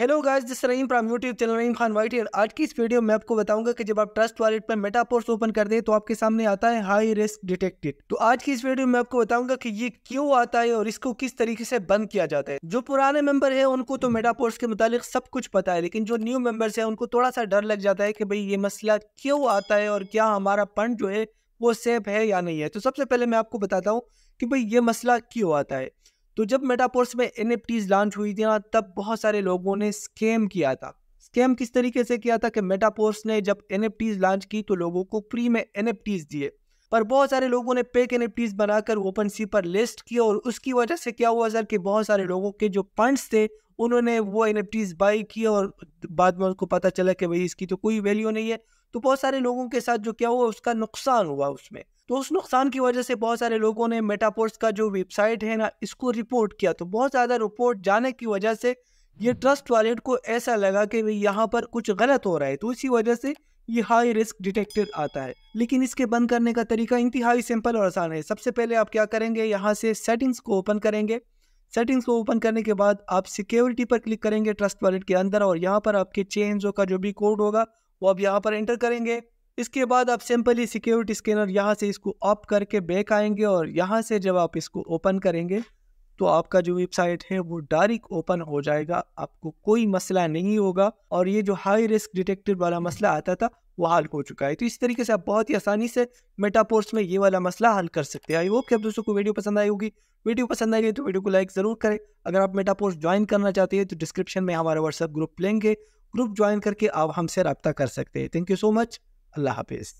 hello guys this Rahim from YouTube channel Rahim Khan white here आज की इस वीडियो में आपको बताऊंगा कि जब आप ट्रस्ट वॉलेट पर मेटापोर्स ओपन कर दें तो आपके सामने आता है हाई रिस्क डिटेक्टेड तो आज की इस वीडियो में आपको बताऊंगा कि ये क्यों आता है और इसको किस तरीके से बंद किया जाता है जो पुराने मेंबर है उनको तो मेटापोर्स के मुतालिक सब कुछ पता है लेकिन जो न्यू मेम्बर्स है उनको थोड़ा सा डर लग जाता है कि भाई ये मसला क्यों आता है और क्या हमारा फंड जो है वो सेफ है या नहीं है तो सबसे पहले मैं आपको बताता हूँ कि भाई ये मसला क्यों आता है तो जब मेटापोर्स में एन लॉन्च हुई थी ना तब बहुत सारे लोगों ने स्कैम किया था स्कैम किस तरीके से किया था कि मेटापोर्स ने जब एन लॉन्च की तो लोगों को फ्री में एन दिए पर बहुत सारे लोगों ने पेक एन बनाकर ओपन सी पर लिस्ट किया और उसकी वजह से क्या हुआ सर कि बहुत सारे लोगों के जो फंड्स थे उन्होंने वो एन बाई किए और बाद में उसको पता चला कि भाई इसकी तो कोई वैल्यू नहीं है तो बहुत सारे लोगों के साथ जो क्या हुआ उसका नुकसान हुआ उसमें तो उस नुकसान की वजह से बहुत सारे लोगों ने मेटापोर्स का जो वेबसाइट है ना इसको रिपोर्ट किया तो बहुत ज़्यादा रिपोर्ट जाने की वजह से ये ट्रस्ट वॉलेट को ऐसा लगा कि भाई यहाँ पर कुछ गलत हो रहा है तो इसी वजह से ये हाई रिस्क डिटेक्टेड आता है लेकिन इसके बंद करने का तरीका इंतहाई सिंपल और आसान है सबसे पहले आप क्या करेंगे यहाँ से सेटिंग्स को ओपन करेंगे सेटिंग्स को ओपन करने के बाद आप सिक्योरिटी पर क्लिक करेंगे ट्रस्ट वॉलेट के अंदर और यहाँ पर आपके चेंजों का जो भी कोड होगा वो आप यहाँ पर एंटर करेंगे इसके बाद आप सिंपली सिक्योरिटी स्कैनर यहाँ से इसको ऑप करके बैक आएंगे और यहाँ से जब आप इसको ओपन करेंगे तो आपका जो वेबसाइट है वो डायरेक्ट ओपन हो जाएगा आपको कोई मसला नहीं होगा और ये जो हाई रिस्क डिटेक्टिव वाला मसला आता था वो हल हो चुका है तो इस तरीके से आप बहुत ही आसानी से मेटापोर्स में ये वाला मसला हल कर सकते हैं आई होप कि आप दोस्तों को वीडियो पसंद आई होगी वीडियो पसंद आई है तो वीडियो को लाइक ज़रूर करें अगर आप मेटापोर्स ज्वाइन करना चाहते हैं तो डिस्क्रिप्शन में हमारा व्हाट्सअप ग्रुप लेंगे ग्रुप ज्वाइन करके आप हमसे रबता कर सकते हैं थैंक यू सो मच अल्लाह हाफिज़